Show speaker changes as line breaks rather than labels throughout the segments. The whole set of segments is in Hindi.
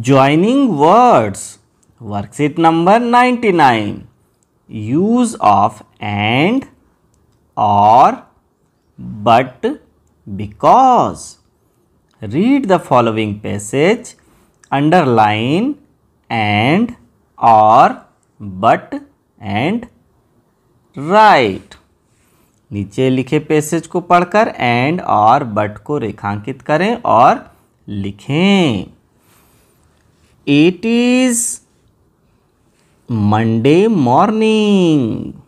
Joining words worksheet number ninety nine use of and और but because read the following passage underline and और बट एंड राइट नीचे लिखे पैसेज को पढ़कर एंड और बट को रेखांकित करें और लिखें It is Monday morning.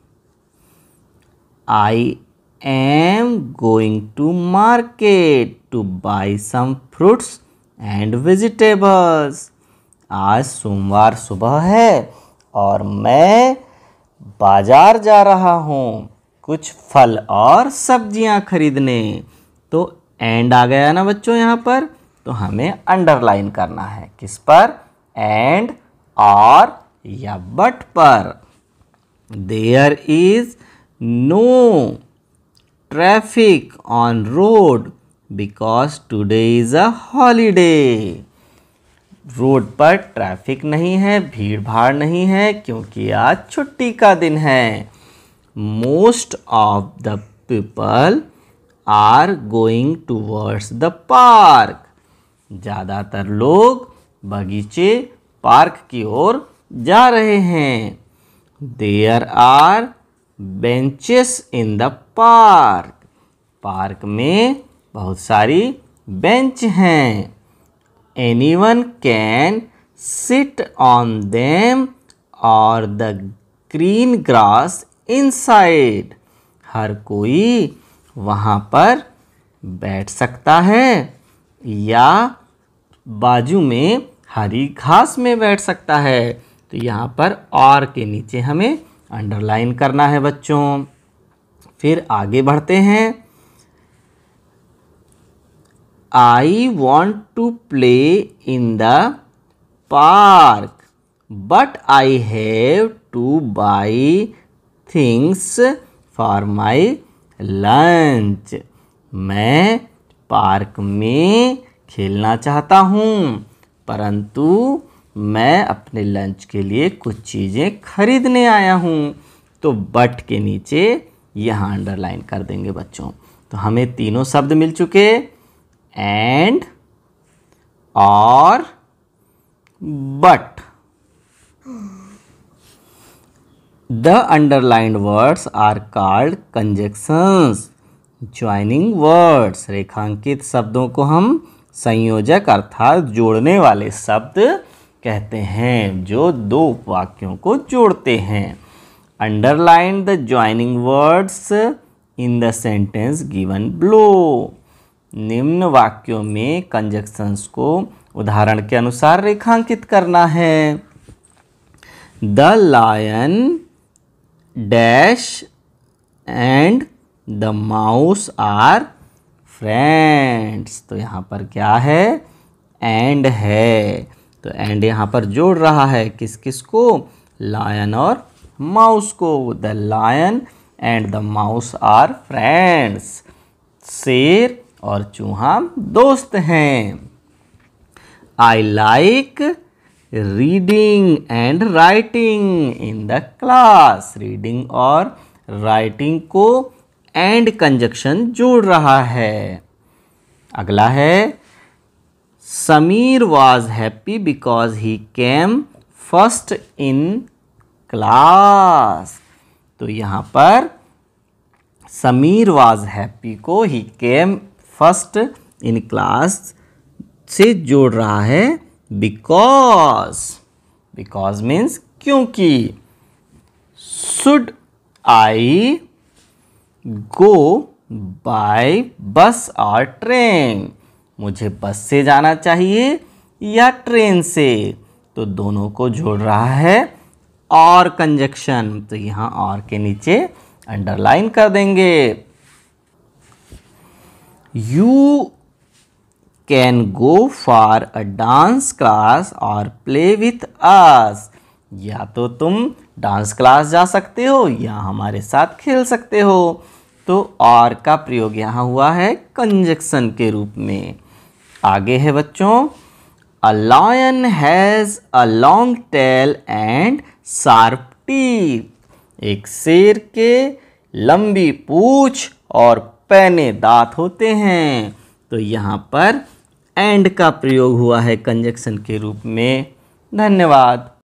I am going to market to buy some fruits and vegetables. आज सोमवार सुबह है और मैं बाजार जा रहा हूँ कुछ फल और सब्जियाँ खरीदने तो एंड आ गया ना बच्चों यहाँ पर तो हमें अंडरलाइन करना है किस पर एंड आर या बट पर there is no traffic on road because today is a holiday road पर ट्रैफिक नहीं है भीड़ भाड़ नहीं है क्योंकि आज छुट्टी का दिन है most of the people are going towards the park ज़्यादातर लोग बगीचे पार्क की ओर जा रहे हैं there are benches in the park park में बहुत सारी बेंच हैं anyone can on them or the green grass inside हर कोई वहाँ पर बैठ सकता है या बाजू में हरी घास में बैठ सकता है तो यहाँ पर और के नीचे हमें अंडरलाइन करना है बच्चों फिर आगे बढ़ते हैं I want to play in the park but I have to buy things for my lunch मैं पार्क में खेलना चाहता हूँ परंतु मैं अपने लंच के लिए कुछ चीज़ें खरीदने आया हूँ तो बट के नीचे यहाँ अंडरलाइन कर देंगे बच्चों तो हमें तीनों शब्द मिल चुके एंड और but the underlined words are called conjunctions joining words रेखांकित शब्दों को हम संयोजक अर्थात जोड़ने वाले शब्द कहते हैं जो दो वाक्यों को जोड़ते हैं underline the joining words in the sentence given below निम्न वाक्यों में कंजक्शंस को उदाहरण के अनुसार रेखांकित करना है the lion dash and the mouse are friends तो यहाँ पर क्या है एंड है तो एंड यहाँ पर जोड़ रहा है किस किस को लायन और माउस को the lion and the mouse are friends शेर और चूहा दोस्त हैं I like reading and writing in the class reading और राइटिंग को एंड कंजक्शन जोड़ रहा है अगला है Sameer was happy because he came first in class तो यहाँ पर समीर वॉज हैप्पी को ही केम फर्स्ट इन क्लास से जोड़ रहा है बिकॉज बिकॉज मीन्स क्योंकि should I go by bus और ट्रेन मुझे बस से जाना चाहिए या ट्रेन से तो दोनों को जोड़ रहा है और कंजक्शन तो यहाँ और के नीचे अंडरलाइन कर देंगे you can go for a dance class और प्ले विथ अस या तो तुम डांस क्लास जा सकते हो या हमारे साथ खेल सकते हो तो और का प्रयोग यहाँ हुआ है कंजक्शन के रूप में आगे है बच्चों a lion has a long tail and sharp teeth एक शेर के लंबी पूछ और पैने दांत होते हैं तो यहाँ पर एंड का प्रयोग हुआ है कंजक्शन के रूप में धन्यवाद